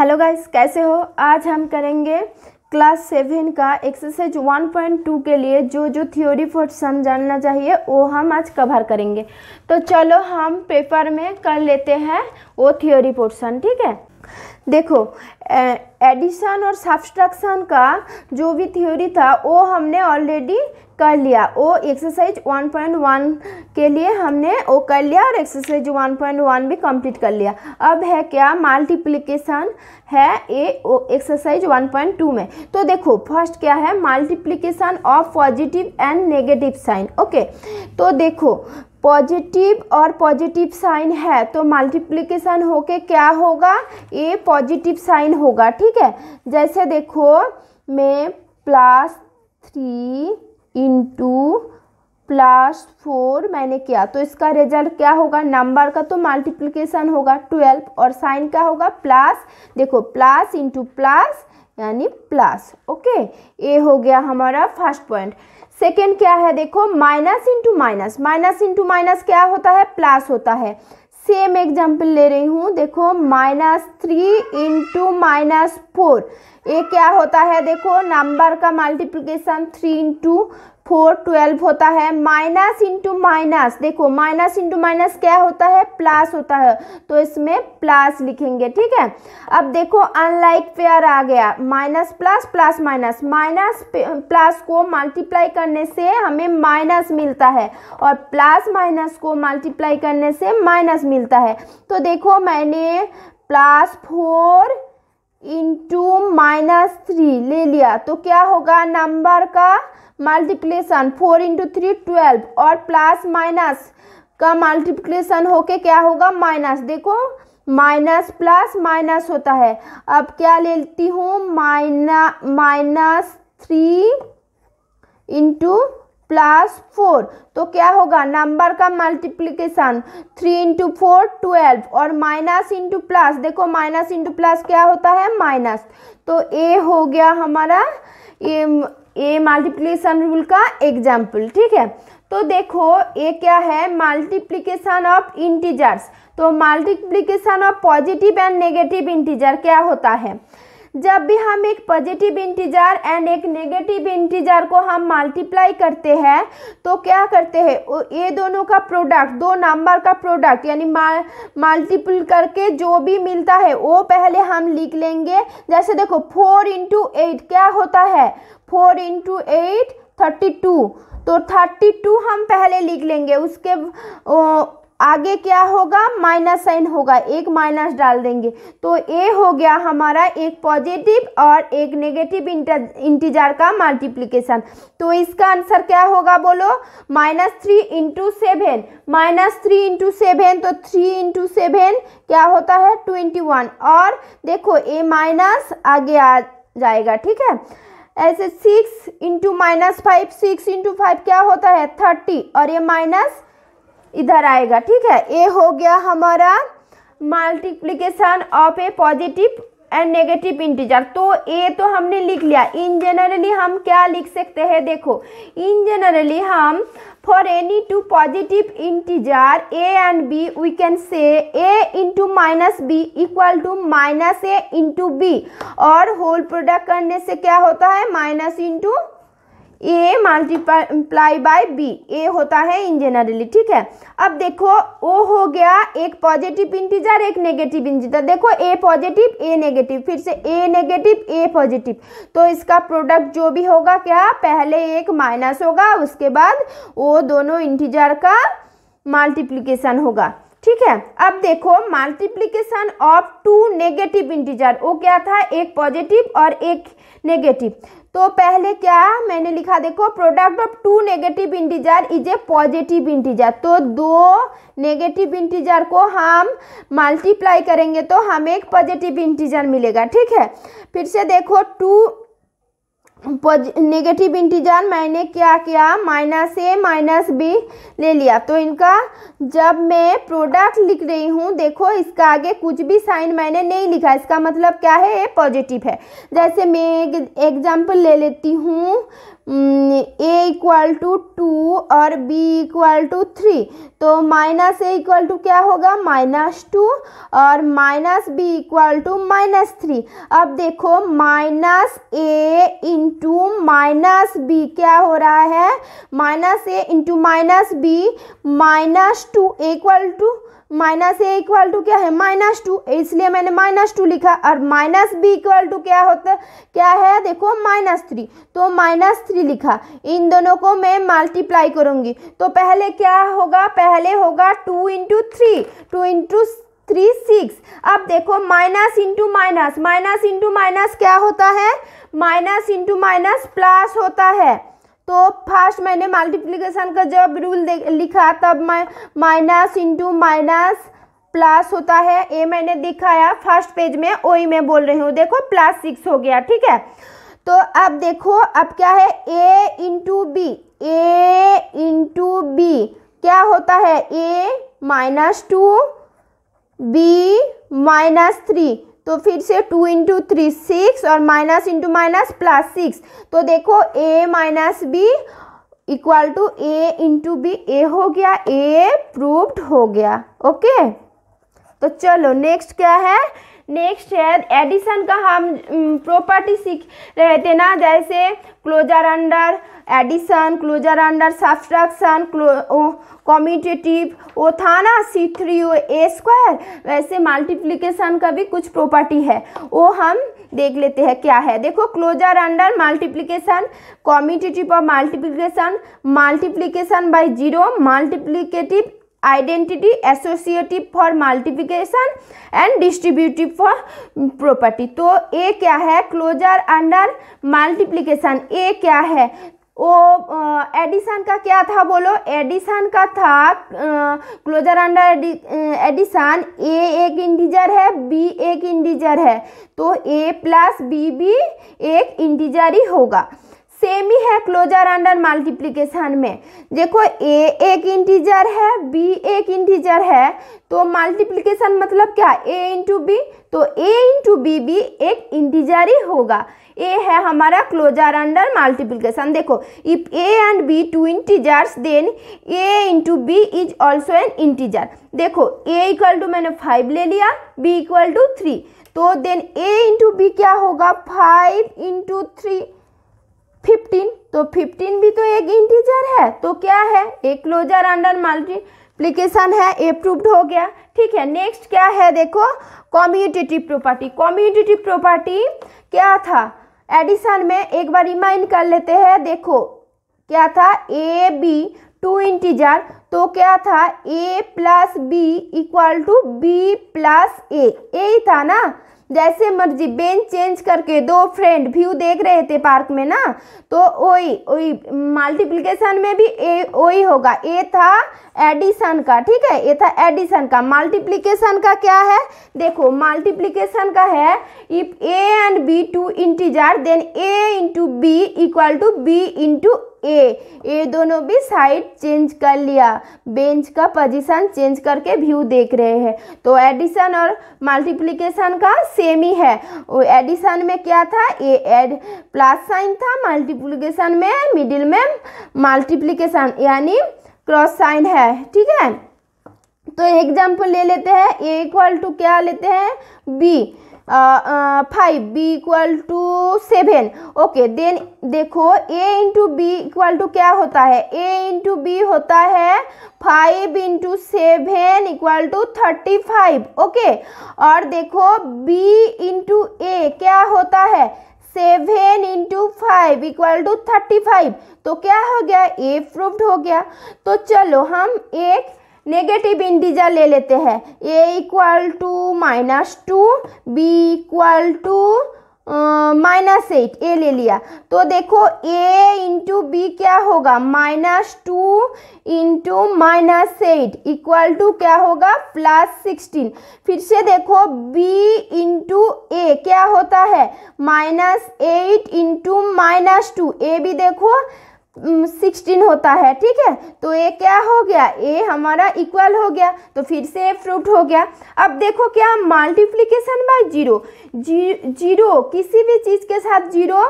hello guys कैसे हो आज हम करेंगे क्लास सेवन का एक्सरसाइज वन पॉइंट टू के लिए जो जो थ्योरी फॉर सम जानना चाहिए वो हम आज कवर करेंगे तो चलो हम पेपर में कर लेते हैं वो थ्योरी पोर्सन ठीक है देखो एडिशन और सब्सट्रक्शन का जो भी थ्योरी था वो हमने ऑलरेडी कर लिया ओ एक्सरसाइज 1.1 के लिए हमने ओ कर लिया और एक्सरसाइज 1.1 भी कंप्लीट कर लिया अब है क्या मल्टीप्लिकेशन है ए एक्सरसाइज 1.2 में तो देखो फर्स्ट क्या है multiplication of positive and negative sign okay तो देखो पॉजिटिव और पॉजिटिव साइन है तो मल्टीप्लिकेशन होके क्या होगा ए पॉजिटिव साइन होगा ठीक है जैसे देखो मैं plus three into plus four मैंने किया तो इसका रिजल्ट क्या होगा नंबर का तो मल्टीप्लिकेशन होगा ट्वेल्व और साइन क्या होगा प्लस देखो प्लस इंटू प्लस यानी प्लस ओके ये हो गया हमारा फर्स्ट पॉइंट सेकेंड क्या है देखो minus into minus minus into minus क्या होता है प्लस होता है सेम एग्जाम्पल ले रही हूँ देखो minus three into minus four ये क्या होता है देखो नंबर का multiplication three into four twelve होता है माइनस इंटू माइनस देखो माइनस इंटू माइनस क्या होता है प्लस होता है तो इसमें प्लस लिखेंगे ठीक है अब देखो अनलाइक पेयर आ गया minus plus plus minus minus plus को मल्टीप्लाई करने से हमें माइनस मिलता है और प्लस माइनस को मल्टीप्लाई करने से माइनस मिलता है तो देखो मैंने plus four into minus three ले लिया तो क्या होगा नंबर का multiplication four into three twelve और प्लस माइनस का मल्टीप्लीसन होके क्या होगा माइनस देखो माइनस प्लस माइनस होता है अब क्या लेती हूँ माइना minus three into plus four तो क्या होगा नंबर का multiplication three into four twelve और माइनस इंटू प्लस देखो माइनस इंटू प्लस क्या होता है माइनस तो ए हो गया हमारा ए ए मल्टीप्लीकेशन रूल का एग्जाम्पल ठीक है तो देखो ये क्या है मल्टीप्लीकेशन ऑफ इंटीजर्स तो multiplication of positive and negative integer क्या होता है जब भी हम एक पॉजिटिव इंटीजर एंड एक नेगेटिव इंटीजर को हम मल्टीप्लाई करते हैं तो क्या करते हैं ये दोनों का प्रोडक्ट दो नंबर का प्रोडक्ट यानी मल्टीपल करके जो भी मिलता है वो पहले हम लिख लेंगे जैसे देखो फोर इंटू एट क्या होता है four into eight thirty two तो थर्टी टू हम पहले लिख लेंगे उसके ओ, आगे क्या होगा माइनस साइन होगा एक माइनस डाल देंगे तो ए हो गया हमारा एक पॉजिटिव और एक नेगेटिव इंटीजर का मल्टीप्लिकेशन तो इसका आंसर क्या होगा बोलो minus three into seven minus three into seven तो थ्री इंटू सेवन क्या होता है ट्वेंटी वन और देखो ए माइनस आगे आ जाएगा ठीक है ऐसे six into minus five six into five क्या होता है थर्टी और ये माइनस इधर आएगा ठीक है ए हो गया हमारा multiplication of a positive and negative integer तो ए तो हमने लिख लिया इन जनरली हम क्या लिख सकते हैं देखो इन जनरली हम for any two positive integer a and b we can say a into minus b equal to minus a into b और होल प्रोडक्ट करने से क्या होता है minus into a multiply by b ए होता है इन जनरली ठीक है अब देखो ओ हो गया एक पॉजिटिव इंटीजर एक नेगेटिव इंटीजर देखो ए पॉजिटिव ए नेगेटिव फिर से ए नेगेटिव ए पॉजिटिव तो इसका प्रोडक्ट जो भी होगा क्या पहले एक माइनस होगा उसके बाद वो दोनों इंटीजर का मल्टीप्लीकेशन होगा ठीक है अब देखो multiplication of two negative integer वो क्या था एक पॉजिटिव और एक नेगेटिव तो पहले क्या मैंने लिखा देखो product of two negative integer is a positive integer तो दो नेगेटिव इंटीजर को हम मल्टीप्लाई करेंगे तो हमें एक पॉजिटिव इंटीजर मिलेगा ठीक है फिर से देखो टू नेगेटिव इंटीजर मैंने क्या किया माइनस ए माइनस बी ले लिया तो इनका जब मैं प्रोडक्ट लिख रही हूँ देखो इसका आगे कुछ भी साइन मैंने नहीं लिखा इसका मतलब क्या है ये पॉजिटिव है जैसे मैं एक एग्जांपल ले लेती हूँ ए इक्वल टू टू और बी इक्वल टू थ्री तो माइनस ए इक्वल टू क्या होगा माइनस टू और minus b equal to minus three अब देखो minus a into minus b क्या हो रहा है minus a into minus b minus two equal to minus a equal to क्या है माइनस टू इसलिए मैंने माइनस टू लिखा और माइनस बी इक्वल टू क्या होता क्या है देखो माइनस थ्री तो माइनस थ्री लिखा इन दोनों को मैं मल्टीप्लाई करूँगी तो पहले क्या होगा पहले होगा two into three two into three six अब देखो minus into minus minus into minus क्या होता है माइनस इंटू माइनस प्लस होता है तो फर्स्ट मैंने मल्टीप्लिकेशन का जब रूल लिखा तब मैं माइनस इंटू माइनस प्लस होता है ए मैंने दिखाया फर्स्ट पेज में वही मैं बोल रही हूँ देखो प्लस सिक्स हो गया ठीक है तो अब देखो अब क्या है a into b a into b क्या होता है a minus two b minus three तो फिर से टू इंटू थ्री सिक्स और minus into minus plus six तो देखो a minus b equal to A into b ए हो गया ए प्रूव्ड हो गया ओके तो चलो नेक्स्ट क्या है नेक्स्ट है एडिशन का हम प्रॉपर्टी सीख रहे थे ना जैसे closure under addition closure under subtraction commutative ओ था ना C three O A square वैसे मल्टीप्लिकेशन का भी कुछ प्रॉपर्टी है वो हम देख लेते हैं क्या है देखो क्लोजर अंडर मल्टीप्लिकेशन कॉम्यूटेटिव और multiplication multiplication by zero multiplicative identity associative for multiplication and distributive for property तो ए क्या है क्लोजर अंडर मल्टीप्लिकेशन ए क्या है वो एडिशन का क्या था बोलो एडिशन का था क्लोजर अंडर एडिशन ए एक इंटीजर है बी एक इंटीजर है तो ए प्लस बी भी एक इंटीजर ही होगा सेम ही है क्लोजर अंडर मल्टीप्लिकेशन में देखो ए एक इंटीजर है बी एक इंटीजर है तो मल्टीप्लिकेशन मतलब क्या ए इंटू बी तो ए इंटू बी भी एक इंटीजर ही होगा ए है हमारा क्लोजर अंडर मल्टीप्लिकेशन देखो if a and b two integers then a into b is also an integer देखो ए इक्वल टू मैंने फाइव ले लिया बी इक्वल टू थ्री तो देन ए इंटू बी क्या होगा फाइव इंटू थ्री फिफ्टीन तो fifteen भी तो एक इंटीजर है तो क्या है एक क्लोजर अंडर मल्टीप्लीकेशन है अप्रूव्ड हो गया ठीक है नेक्स्ट क्या है देखो कॉम्यूटेटिव प्रॉपर्टी कॉम्यूटेटिव प्रॉपर्टी क्या था एडिशन में एक बार रिमाइंड कर लेते हैं देखो क्या था ए बी टू इंटीजर तो क्या था a plus b equal to b plus a यही था ना जैसे मर्जी बेंच चेंज करके दो फ्रेंड व्यू देख रहे थे पार्क में ना तो ओई ओई मल्टीप्लिकेशन में भी ए ओई होगा ए था एडिशन का ठीक है ए था एडिशन का मल्टीप्लिकेशन का क्या है देखो मल्टीप्लिकेशन का है if a and b two integer then a into B equal to b into a ये दोनों भी साइड चेंज कर लिया बेंच का पोजीशन चेंज करके व्यू देख रहे हैं तो एडिशन और मल्टीप्लिकेशन का सेम ही है एडिशन में क्या था ए एड प्लस साइन था मल्टीप्लिकेशन में मिडिल में मल्टीप्लिकेशन यानी क्रॉस साइन है ठीक है तो एग्जाम्पल ले लेते हैं ए इक्वल टू क्या लेते हैं b five b equal to seven okay then देखो a into B equal to क्या होता है ए इंटू बी होता है five into seven equal to thirty five okay और देखो बी इंटू ए क्या होता है seven into five equal to thirty five तो क्या हो गया ए प्रूव्ड हो गया तो चलो हम एक नेगेटिव इंटीजर ले लेते हैं a equal to minus two B equal to minus eight a ले लिया तो देखो ए इंटू बी क्या होगा minus two into minus eight equal to क्या होगा प्लस सिक्सटीन फिर से देखो बी इंटू ए क्या होता है minus eight into minus two ए भी देखो सिक्सटीन होता है ठीक है तो ये क्या हो गया ए हमारा इक्वल हो गया तो फिर से ए फ्रूट हो गया अब देखो क्या मल्टीप्लीकेशन बाय जीरो जी, जीरो किसी भी चीज़ के साथ जीरो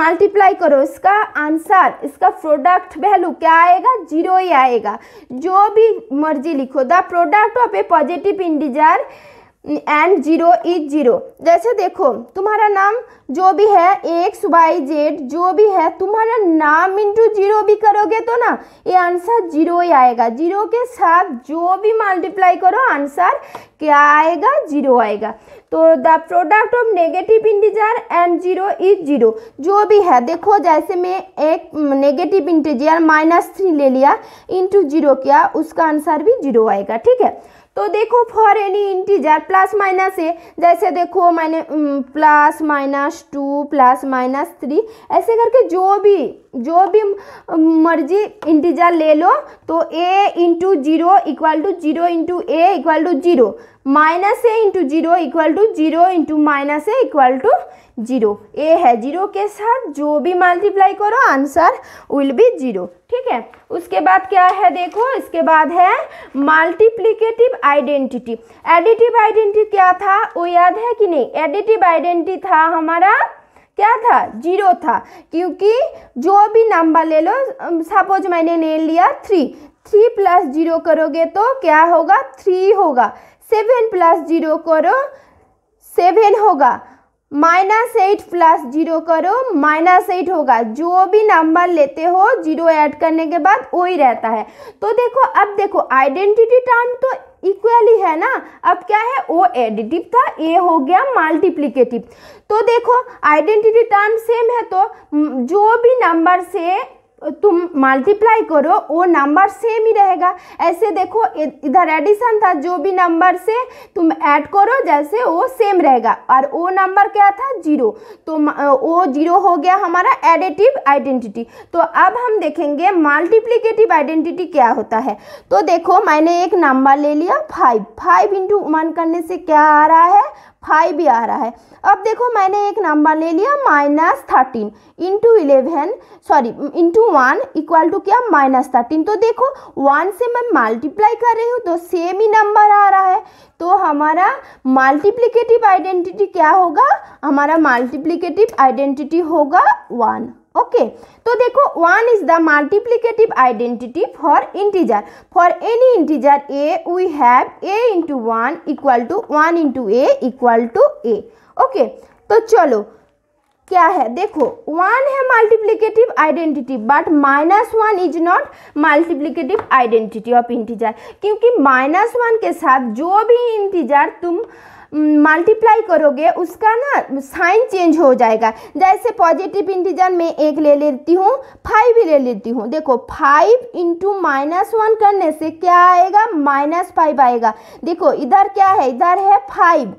मल्टीप्लाई करो इसका आंसर इसका प्रोडक्ट वैल्यू क्या आएगा जीरो ही आएगा जो भी मर्जी लिखो the product of a positive integer and zero is zero जैसे देखो तुम्हारा नाम जो भी है एक्स वाई जेड जो भी है तुम्हारा नाम इंटू जीरो भी करोगे तो ना ये आंसर जीरो ही आएगा जीरो के साथ जो भी मल्टीप्लाई करो आंसर क्या आएगा जीरो आएगा तो the product of negative integer and zero is zero जो भी है देखो जैसे मैं एक नेगेटिव इंटीजर माइनस थ्री ले लिया इंटू जीरो किया उसका आंसर भी जीरो आएगा ठीक है तो देखो for any integer plus minus a जैसे देखो मैंने plus minus two plus minus three ऐसे करके जो भी जो भी मर्जी इंटीजर ले लो तो ए into zero equal to zero into a equal to zero minus a into zero equal to zero into minus a equal to zero ए है जीरो के साथ जो भी मल्टीप्लाई करो आंसर विल बी जीरो ठीक है उसके बाद क्या है देखो इसके बाद है मल्टीप्लीकेटिव आइडेंटिटी एडिटिव आइडेंटिटी क्या था वो याद है कि नहीं एडिटिव आइडेंटिटी था हमारा क्या था जीरो था क्योंकि जो भी नंबर ले लो सपोज मैंने ले लिया थ्री थ्री प्लस जीरो करोगे तो क्या होगा थ्री होगा सेवन प्लस जीरो करो सेवन होगा माइनस एट प्लस जीरो करो माइनस एट होगा जो भी नंबर लेते हो जीरो ऐड करने के बाद वही रहता है तो देखो अब देखो आइडेंटिटी टर्म तो इक्वली है ना अब क्या है ओ एडिटिव था ए हो गया मल्टीप्लीकेटिव तो देखो आइडेंटिटी टर्म सेम है तो जो भी नंबर से तुम मल्टीप्लाई करो वो नंबर सेम ही रहेगा ऐसे देखो इधर एडिशन था जो भी नंबर से तुम ऐड करो जैसे वो सेम रहेगा और वो नंबर क्या था जीरो तो वो जीरो हो गया हमारा एडिटिव आइडेंटिटी तो अब हम देखेंगे मल्टीप्लीकेटिव आइडेंटिटी क्या होता है तो देखो मैंने एक नंबर ले लिया फाइव फाइव इंटू वन करने से क्या आ रहा है फाइव भी आ रहा है अब देखो मैंने एक नंबर ले लिया minus thirteen into eleven sorry into one equal to क्या माइनस थर्टीन तो देखो वन से मैं मल्टीप्लाई कर रही हूँ तो सेम ही नंबर आ रहा है तो हमारा मल्टीप्लीकेटिव आइडेंटिटी क्या होगा हमारा मल्टीप्लीकेटिव आइडेंटिटी होगा वन ओके okay, तो देखो one is the multiplicative identity for integer for any integer a we have a into one equal to one into a equal to a okay तो चलो क्या है देखो वन है multiplicative identity but minus one is not multiplicative identity of integer क्योंकि minus one के साथ जो भी इंटीजर तुम मल्टीप्लाई करोगे उसका ना साइन चेंज हो जाएगा जैसे पॉजिटिव इंटीजर में एक ले लेती हूँ फाइव ले लेती हूँ देखो फाइव इंटू माइनस वन करने से क्या आएगा माइनस फाइव आएगा देखो इधर क्या है इधर है फाइव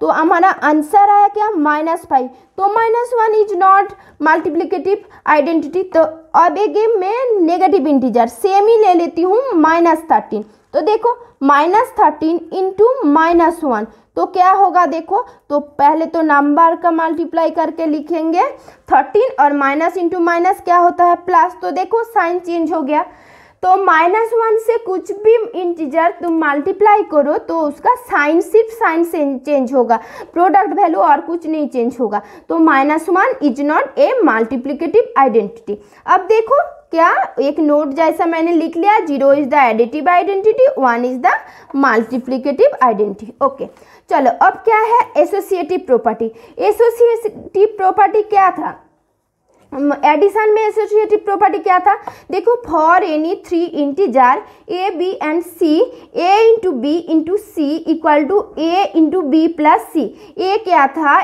तो हमारा आंसर आया क्या माइनस फाइव तो minus one is not multiplicative identity तो अब एक गेम में नेगेटिव इंटीजर सेम ही ले लेती हूँ माइनस थर्टीन तो देखो minus thirteen into minus one तो क्या होगा देखो तो पहले तो नंबर का मल्टीप्लाई करके लिखेंगे थर्टीन और माइनस इंटू माइनस क्या होता है प्लस तो देखो साइन चेंज हो गया तो माइनस वन से कुछ भी इंटीजर तुम मल्टीप्लाई करो तो उसका साइन सिर्फ साइन से चेंज होगा प्रोडक्ट वैल्यू और कुछ नहीं चेंज होगा तो minus one is not a multiplicative identity अब देखो क्या एक नोट जैसा मैंने लिख लिया zero is the additive identity one is the multiplicative identity okay चलो अब क्या है एसोसिएटिव प्रॉपर्टी एसोसिएटिव प्रॉपर्टी क्या था एडिशन में एसोसिएटिव प्रॉपर्टी क्या था देखो for any three integer a b and c a into B into C equal to A into B plus c ए क्या था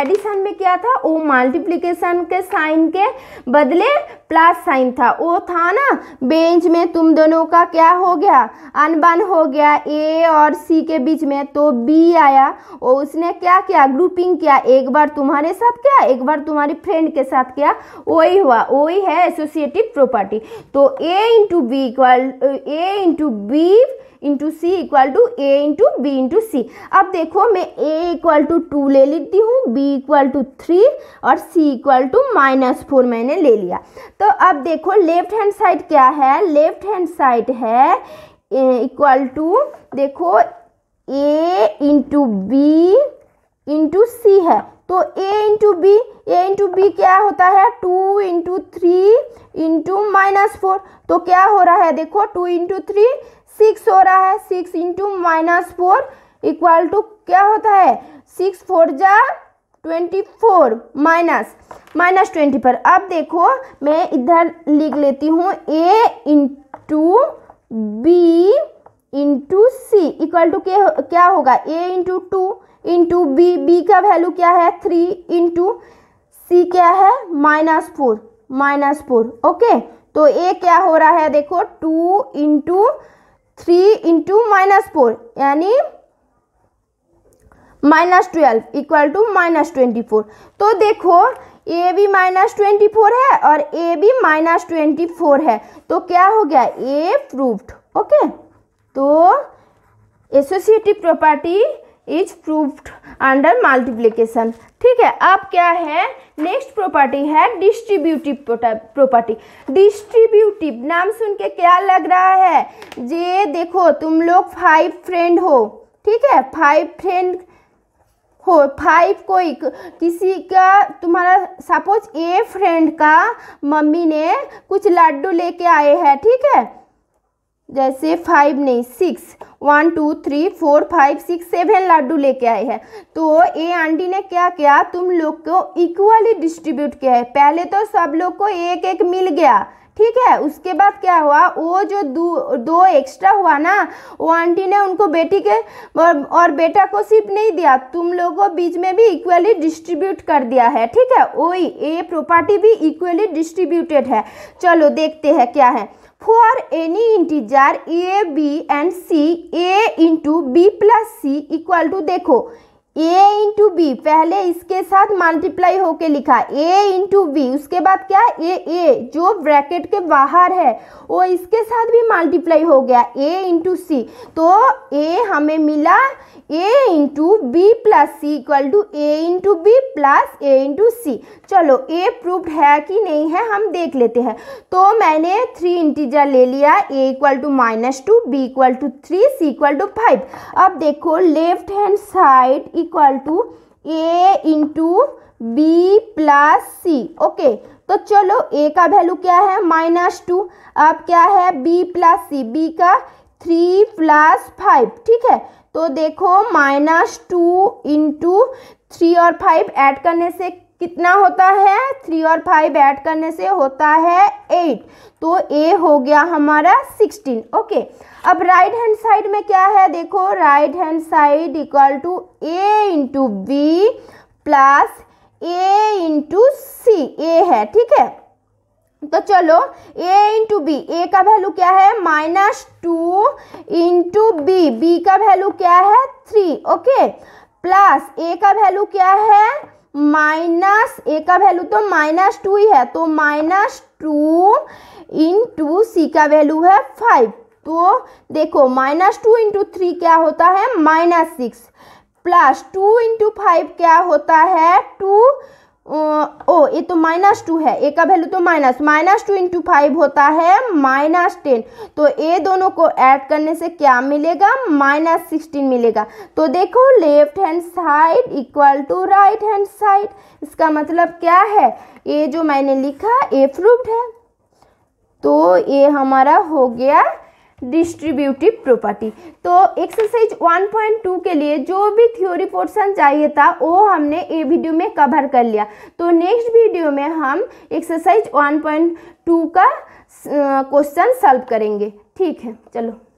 एडिशन में क्या था वो मल्टीप्लीकेशन के साइन के बदले प्लस साइन था वो था ना बेंच में तुम दोनों का क्या हो गया अनबन हो गया ए और सी के बीच में तो बी आया और उसने क्या किया ग्रुपिंग किया एक बार तुम्हारे साथ क्या एक बार तुम्हारी फ्रेंड के साथ क्या वही हुआ वही है एसोसिएटिव प्रॉपर्टी तो ए into B equal A into B into C equal to A into B into C अब देखो मैं ए इक्वल टू टू ले लेती हूँ बी इक्वल टू थ्री और c equal to minus four मैंने ले लिया तो अब देखो लेफ्ट हैंड साइड क्या है लेफ्ट हैंड साइड है इक्वल टू देखो a into B into c है तो ए into b a into b क्या होता है two into three into minus four तो क्या हो रहा है देखो टू इंटू थ्री सिक्स हो रहा है six into minus four equal to क्या होता है सिक्स फोर जा twenty four minus minus twenty पर अब देखो मैं इधर लिख लेती हूँ a into B into C equal to क्या होगा a into two into B B का वैल्यू क्या है थ्री इंटू सी क्या है minus four minus four okay तो ए क्या हो रहा है देखो two into three into minus four यानी minus twelve equal to minus twenty four तो देखो ए भी माइनस ट्वेंटी फोर है और ए भी माइनस ट्वेंटी फोर है तो क्या हो गया ए प्रूफ्ड ओके तो associative property is proofed under multiplication ठीक है अब क्या है नेक्स्ट प्रॉपर्टी है डिस्ट्रीब्यूटिव प्रॉपर्टी डिस्ट्रीब्यूटिव नाम सुन के क्या लग रहा है जे देखो तुम लोग फाइव फ्रेंड हो ठीक है फाइव फ्रेंड हो फाइव कोई किसी का तुम्हारा सपोज ए फ्रेंड का मम्मी ने कुछ लड्डू लेके आए हैं ठीक है जैसे फाइव नहीं six one two three four five six seven लड्डू लेके आए हैं तो ए आंटी ने क्या किया तुम लोग को इक्वली डिस्ट्रीब्यूट किया है पहले तो सब लोग को एक एक मिल गया ठीक है उसके बाद क्या हुआ वो जो दो दो एक्स्ट्रा हुआ ना वो आंटी ने उनको बेटी के और, बेटा को सिर्फ नहीं दिया तुम लोगों को बीच में भी इक्वली डिस्ट्रीब्यूट कर दिया है ठीक है वही ए प्रॉपर्टी भी इक्वली डिस्ट्रीब्यूटेड है चलो देखते हैं क्या है for any integer a b and c a into B plus C equal to देखो a इंटू बी पहले इसके साथ मल्टीप्लाई होके लिखा a इंटू बी उसके बाद क्या a a जो ब्रैकेट के बाहर है वो इसके साथ भी मल्टीप्लाई हो गया a इंटू सी तो a हमें मिला A into B plus C equal to A into B plus A into C चलो ए प्रूफ है कि नहीं है हम देख लेते हैं तो मैंने थ्री इंटीजर ले लिया A equal to minus two B equal to three C equal to five अब देखो left hand side equal to A into B plus C okay तो चलो ए का वैल्यू क्या है माइनस टू अब क्या है बी प्लस सी बी का थ्री प्लस फाइव ठीक है तो देखो माइनस टू इंटू थ्री और फाइव ऐड करने से कितना होता है थ्री और फाइव ऐड करने से होता है एट तो ए हो गया हमारा सिक्सटीन ओके अब राइट हैंड साइड में क्या है देखो right hand side equal to A into B plus A into C A है ठीक है तो चलो a इंटू बी ए का वैल्यू क्या है minus two into B B का वैल्यू क्या है थ्री ओके प्लस ए का वैल्यू क्या है माइनस ए का वैल्यू तो माइनस टू ही है तो minus two into C का वैल्यू है फाइव तो देखो माइनस टू इंटू थ्री क्या होता है minus six plus two into five क्या होता है टू ओ ये तो माइनस टू है ए का वैल्यू तो minus minus two into five होता है माइनस टेन तो ए दोनों को ऐड करने से क्या मिलेगा माइनस सिक्सटीन मिलेगा तो देखो left hand side equal to right hand side इसका मतलब क्या है ए जो मैंने लिखा ए प्रूव्ड है तो ये हमारा हो गया डिस्ट्रीब्यूटिव प्रॉपर्टी तो एक्सरसाइज 1.2 के लिए जो भी थ्योरी पोर्शन चाहिए था वो हमने ए वीडियो में कवर कर लिया तो नेक्स्ट वीडियो में हम एक्सरसाइज 1.2 का क्वेश्चन सॉल्व करेंगे ठीक है चलो